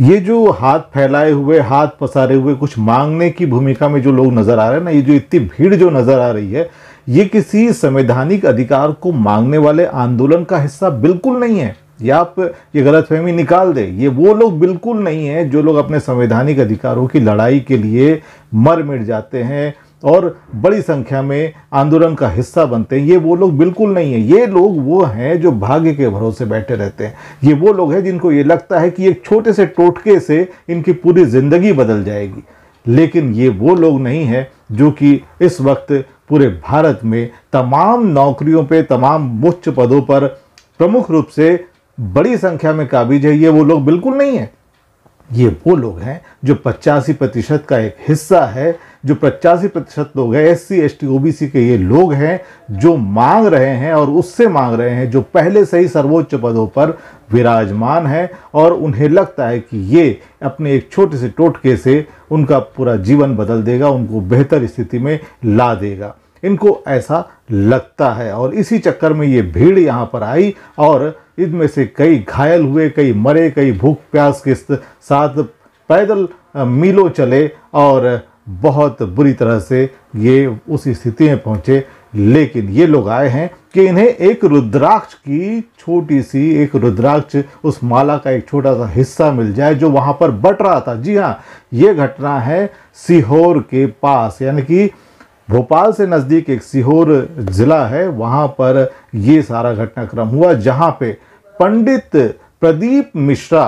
ये जो हाथ फैलाए हुए हाथ पसारे हुए कुछ मांगने की भूमिका में जो लोग नज़र आ रहे हैं ना ये जो इतनी भीड़ जो नज़र आ रही है ये किसी संवैधानिक अधिकार को मांगने वाले आंदोलन का हिस्सा बिल्कुल नहीं है या आप ये गलतफहमी निकाल दें ये वो लोग बिल्कुल नहीं है जो लोग अपने संवैधानिक अधिकारों की लड़ाई के लिए मर मिट जाते हैं और बड़ी संख्या में आंदोलन का हिस्सा बनते हैं ये वो लोग बिल्कुल नहीं है ये लोग वो हैं जो भाग्य के भरोसे बैठे रहते हैं ये वो लोग हैं जिनको ये लगता है कि एक छोटे से टोटके से इनकी पूरी ज़िंदगी बदल जाएगी लेकिन ये वो लोग नहीं हैं जो कि इस वक्त पूरे भारत में तमाम नौकरियों पे तमाम उच्च पदों पर प्रमुख रूप से बड़ी संख्या में काबिज है ये वो लोग बिल्कुल नहीं है ये वो लोग हैं जो पचासी प्रतिशत का एक हिस्सा है जो पचासी प्रतिशत लोग हैं S C S T O B C के ये लोग हैं जो मांग रहे हैं और उससे मांग रहे हैं जो पहले से ही सर्वोच्च पदों पर विराजमान है और उन्हें लगता है कि ये अपने एक छोटे से टोटके से उनका पूरा जीवन बदल देगा उनको बेहतर स्थिति में ला देगा इनको ऐसा लगता है और इसी चक्कर में ये भीड़ यहाँ पर आई और इनमें से कई घायल हुए कई मरे कई भूख प्यास के साथ पैदल मीलों चले और बहुत बुरी तरह से ये उस स्थिति में पहुँचे लेकिन ये लोग आए हैं कि इन्हें एक रुद्राक्ष की छोटी सी एक रुद्राक्ष उस माला का एक छोटा सा हिस्सा मिल जाए जो वहाँ पर बट रहा था जी हाँ ये घटना है सीहोर के पास यानी कि भोपाल से नज़दीक एक सीहोर ज़िला है वहाँ पर ये सारा घटनाक्रम हुआ जहाँ पे पंडित प्रदीप मिश्रा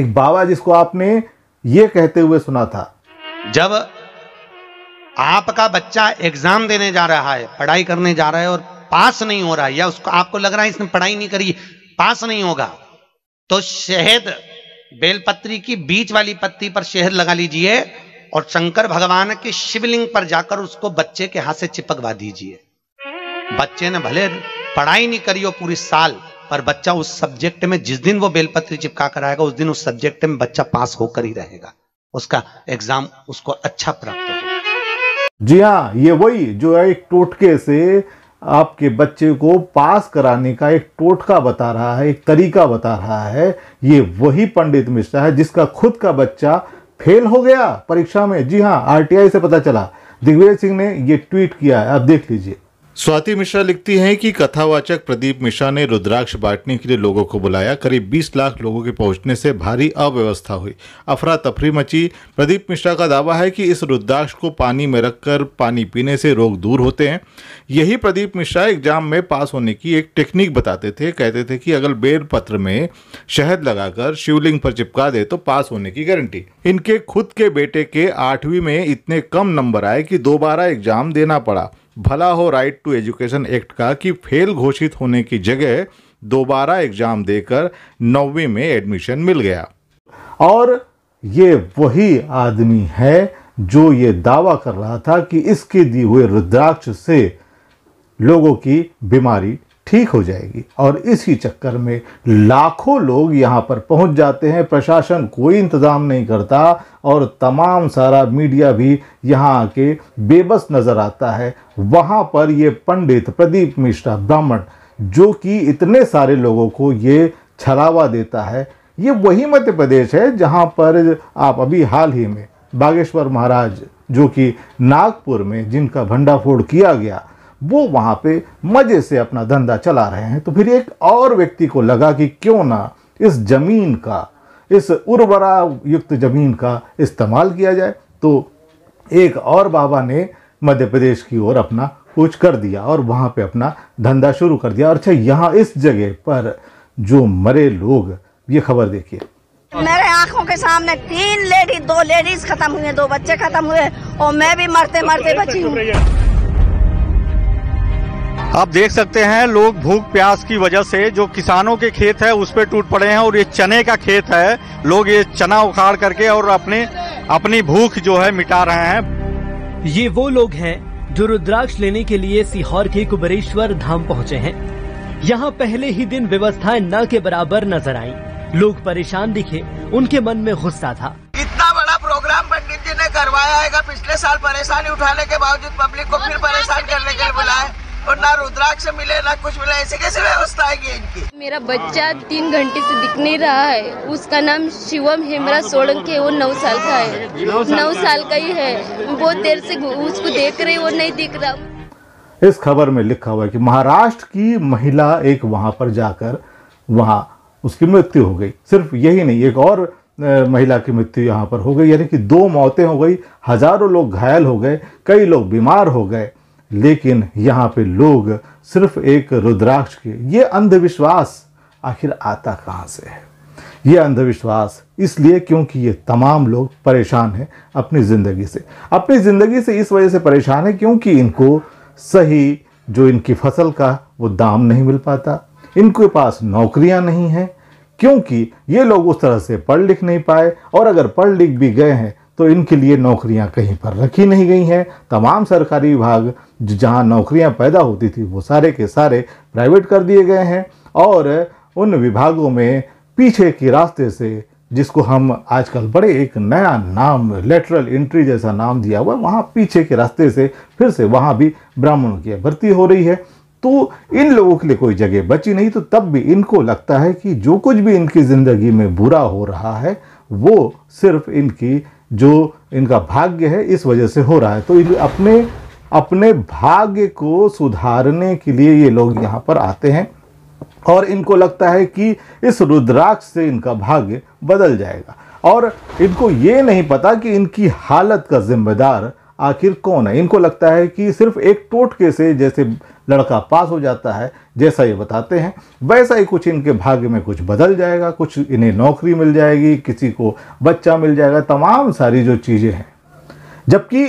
एक बाबा जिसको आपने ये कहते हुए सुना था जब आपका बच्चा एग्जाम देने जा रहा है पढ़ाई करने जा रहा है और पास नहीं हो रहा है या उसको आपको लग रहा है इसने पढ़ाई नहीं करी पास नहीं होगा तो शहद बेलपत्री की बीच वाली पत्ती पर शहद लगा लीजिए और शंकर भगवान के शिवलिंग पर जाकर उसको बच्चे के हाथ से चिपकवा दीजिए बच्चे ने भले पढ़ाई नहीं करी हो पूरी साल पर बच्चा उस सब्जेक्ट में जिस दिन वो बेलपत्री चिपका कर आएगा उस दिन उस सब्जेक्ट में बच्चा पास होकर ही रहेगा उसका एग्जाम उसको अच्छा प्राप्त होगा जी हाँ ये वही जो है एक टोटके से आपके बच्चे को पास कराने का एक टोटका बता रहा है एक तरीका बता रहा है ये वही पंडित मिश्रा है जिसका खुद का बच्चा फेल हो गया परीक्षा में जी हाँ आरटीआई से पता चला दिग्विजय सिंह ने ये ट्वीट किया है आप देख लीजिए स्वाति मिश्रा लिखती हैं कि कथावाचक प्रदीप मिश्रा ने रुद्राक्ष बांटने के लिए लोगों को बुलाया करीब 20 लाख लोगों के पहुंचने से भारी अव्यवस्था हुई अफरा तफरी मची प्रदीप मिश्रा का दावा है कि इस रुद्राक्ष को पानी में रखकर पानी पीने से रोग दूर होते हैं यही प्रदीप मिश्रा एग्जाम में पास होने की एक टेक्निक बताते थे कहते थे कि अगर बेल पत्र में शहद लगाकर शिवलिंग पर चिपका दे तो पास होने की गारंटी इनके खुद के बेटे के आठवीं में इतने कम नंबर आए कि दोबारा एग्जाम देना पड़ा भला हो राइट टू एजुकेशन एक्ट का कि फेल घोषित होने की जगह दोबारा एग्जाम देकर नौवीं में एडमिशन मिल गया और ये वही आदमी है जो ये दावा कर रहा था कि इसके दिए हुए रुद्राक्ष से लोगों की बीमारी ठीक हो जाएगी और इसी चक्कर में लाखों लोग यहाँ पर पहुँच जाते हैं प्रशासन कोई इंतज़ाम नहीं करता और तमाम सारा मीडिया भी यहाँ आके बेबस नज़र आता है वहाँ पर ये पंडित प्रदीप मिश्रा ब्राह्मण जो कि इतने सारे लोगों को ये छलावा देता है ये वही मध्य प्रदेश है जहाँ पर आप अभी हाल ही में बागेश्वर महाराज जो कि नागपुर में जिनका भंडाफोड़ किया गया वो वहाँ पे मज़े से अपना धंधा चला रहे हैं तो फिर एक और व्यक्ति को लगा कि क्यों ना इस ज़मीन का इस उर्वरा युक्त ज़मीन का इस्तेमाल किया जाए तो एक और बाबा ने मध्य प्रदेश की ओर अपना कुछ कर दिया और वहाँ पे अपना धंधा शुरू कर दिया और अच्छा यहाँ इस जगह पर जो मरे लोग ये खबर देखिए मेरे आंखों के सामने तीन लेडीज दो लेडीज खत्म हुए दो बच्चे खत्म हुए और मैं भी मरते मरते तो बची हूँ आप देख सकते हैं लोग भूख प्यास की वजह से जो किसानों के खेत है उस पर टूट पड़े हैं और ये चने का खेत है लोग ये चना उखाड़ करके और अपने अपनी भूख जो है मिटा रहे हैं ये वो लोग हैं जो रुद्राक्ष लेने के लिए सीहोर के कुबरेश्वर धाम पहुँचे है यहाँ पहले ही दिन व्यवस्थाएं न के बराबर नजर आई लोग परेशान दिखे उनके मन में गुस्सा था इतना बड़ा प्रोग्राम पंडित जी ने करवाया है पिछले साल परेशानी उठाने के बावजूद पब्लिक को फिर परेशान करने के लिए बुलाया और ना रुद्राक्ष मिले ना कुछ मिले ऐसे कैसे व्यवस्था आएगी इनकी मेरा बच्चा तीन घंटे से दिख नहीं रहा है उसका नाम शिवम हेमरा सोलंकी है वो नौ साल का है नौ साल का ही है बहुत देर से उसको देख रहे वो नहीं दिख रहा इस खबर में लिखा हुआ है कि महाराष्ट्र की महिला एक वहां पर जाकर वहां उसकी मृत्यु हो गई सिर्फ यही नहीं एक और महिला की मृत्यु यहां पर हो गई यानी कि दो मौतें हो गई हजारों लोग घायल हो गए कई लोग बीमार हो गए लेकिन यहाँ पे लोग सिर्फ एक रुद्राक्ष के ये अंधविश्वास आखिर आता कहाँ से है ये अंधविश्वास इसलिए क्योंकि ये तमाम लोग परेशान हैं अपनी ज़िंदगी से अपनी ज़िंदगी से इस वजह से परेशान है क्योंकि इनको सही जो इनकी फसल का वो दाम नहीं मिल पाता इनके पास नौकरियां नहीं हैं क्योंकि ये लोग उस तरह से पढ़ लिख नहीं पाए और अगर पढ़ लिख भी गए हैं तो इनके लिए नौकरियां कहीं पर रखी नहीं गई हैं तमाम सरकारी विभाग जहां नौकरियां पैदा होती थी वो सारे के सारे प्राइवेट कर दिए गए हैं और उन विभागों में पीछे के रास्ते से जिसको हम आजकल बड़े एक नया नाम लेटरल एंट्री जैसा नाम दिया हुआ वहाँ पीछे के रास्ते से फिर से वहाँ भी ब्राह्मणों की भर्ती हो रही है तो इन लोगों के लिए कोई जगह बची नहीं तो तब भी इनको लगता है कि जो कुछ भी इनकी ज़िंदगी में बुरा हो रहा है वो सिर्फ इनकी जो इनका भाग्य है इस वजह से हो रहा है तो अपने अपने भाग्य को सुधारने के लिए ये लोग यहाँ पर आते हैं और इनको लगता है कि इस रुद्राक्ष से इनका भाग्य बदल जाएगा और इनको ये नहीं पता कि इनकी हालत का जिम्मेदार आखिर कौन है इनको लगता है कि सिर्फ एक टोटके से जैसे लड़का पास हो जाता है जैसा ये बताते हैं वैसा ही कुछ इनके भाग्य में कुछ बदल जाएगा कुछ इन्हें नौकरी मिल जाएगी किसी को बच्चा मिल जाएगा तमाम सारी जो चीज़ें हैं जबकि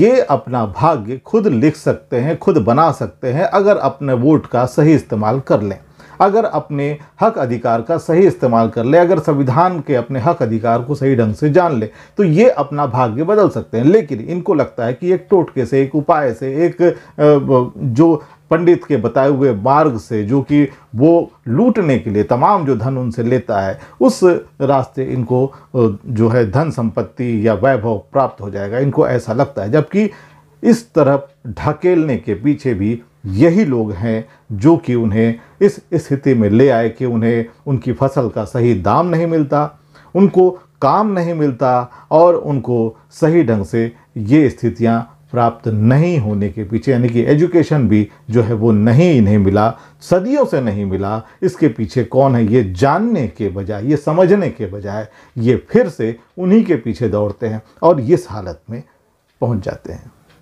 ये अपना भाग्य खुद लिख सकते हैं खुद बना सकते हैं अगर अपने वोट का सही इस्तेमाल कर लें अगर अपने हक अधिकार का सही इस्तेमाल कर ले अगर संविधान के अपने हक अधिकार को सही ढंग से जान ले तो ये अपना भाग्य बदल सकते हैं लेकिन इनको लगता है कि एक टोटके से एक उपाय से एक जो पंडित के बताए हुए मार्ग से जो कि वो लूटने के लिए तमाम जो धन उनसे लेता है उस रास्ते इनको जो है धन संपत्ति या वैभव प्राप्त हो जाएगा इनको ऐसा लगता है जबकि इस तरफ ढकेलने के पीछे भी यही लोग हैं जो कि उन्हें इस स्थिति में ले आए कि उन्हें उनकी फसल का सही दाम नहीं मिलता उनको काम नहीं मिलता और उनको सही ढंग से ये स्थितियाँ प्राप्त नहीं होने के पीछे यानी कि एजुकेशन भी जो है वो नहीं इन्हें मिला सदियों से नहीं मिला इसके पीछे कौन है ये जानने के बजाय ये समझने के बजाय ये फिर से उन्हीं के पीछे दौड़ते हैं और इस हालत में पहुंच जाते हैं